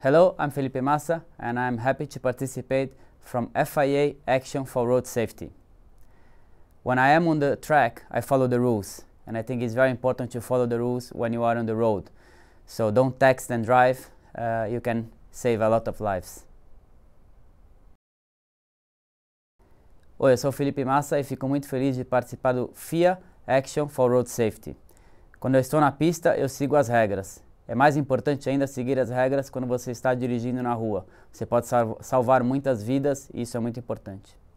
Hello, I'm Felipe Massa and I'm happy to participate from FIA Action for Road Safety. When I am on the track, I follow the rules and I think it's very important to follow the rules when you are on the road. So don't text and drive, uh, you can save a lot of lives. Oi, eu sou Felipe Massa e fico muito feliz de participar do FIA Action for Road Safety. Quando eu estou na pista, eu sigo as regras É mais importante ainda seguir as regras quando você está dirigindo na rua. Você pode salvar muitas vidas e isso é muito importante.